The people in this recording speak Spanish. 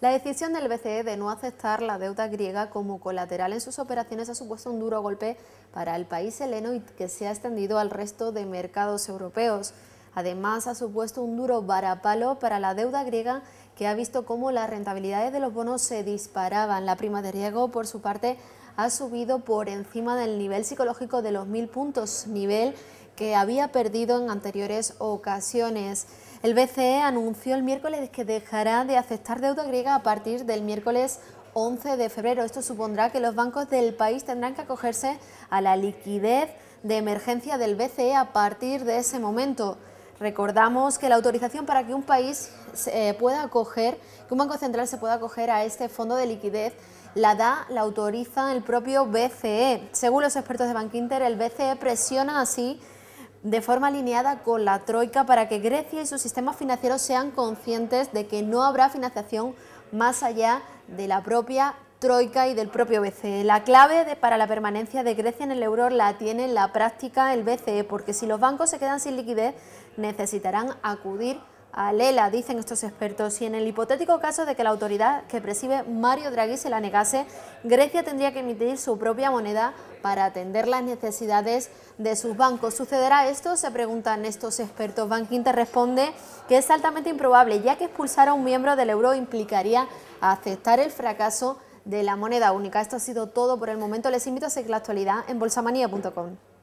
La decisión del BCE de no aceptar la deuda griega como colateral en sus operaciones ha supuesto un duro golpe para el país heleno y que se ha extendido al resto de mercados europeos. Además, ha supuesto un duro varapalo para la deuda griega que ha visto cómo las rentabilidades de los bonos se disparaban. La prima de riesgo, por su parte, ha subido por encima del nivel psicológico de los mil puntos, nivel que había perdido en anteriores ocasiones. El BCE anunció el miércoles que dejará de aceptar deuda griega a partir del miércoles 11 de febrero. Esto supondrá que los bancos del país tendrán que acogerse a la liquidez de emergencia del BCE a partir de ese momento. Recordamos que la autorización para que un país se eh, pueda acoger, que un banco central se pueda acoger a este fondo de liquidez, la da, la autoriza el propio BCE. Según los expertos de Bank Inter, el BCE presiona así de forma alineada con la Troika para que Grecia y sus sistemas financieros sean conscientes de que no habrá financiación más allá de la propia Troika y del propio BCE. La clave para la permanencia de Grecia en el euro la tiene en la práctica el BCE, porque si los bancos se quedan sin liquidez necesitarán acudir alela, dicen estos expertos, y en el hipotético caso de que la autoridad que preside Mario Draghi se la negase, Grecia tendría que emitir su propia moneda para atender las necesidades de sus bancos. ¿Sucederá esto? Se preguntan estos expertos. Bank responde que es altamente improbable, ya que expulsar a un miembro del euro implicaría aceptar el fracaso de la moneda única. Esto ha sido todo por el momento. Les invito a seguir la actualidad en bolsamanía.com.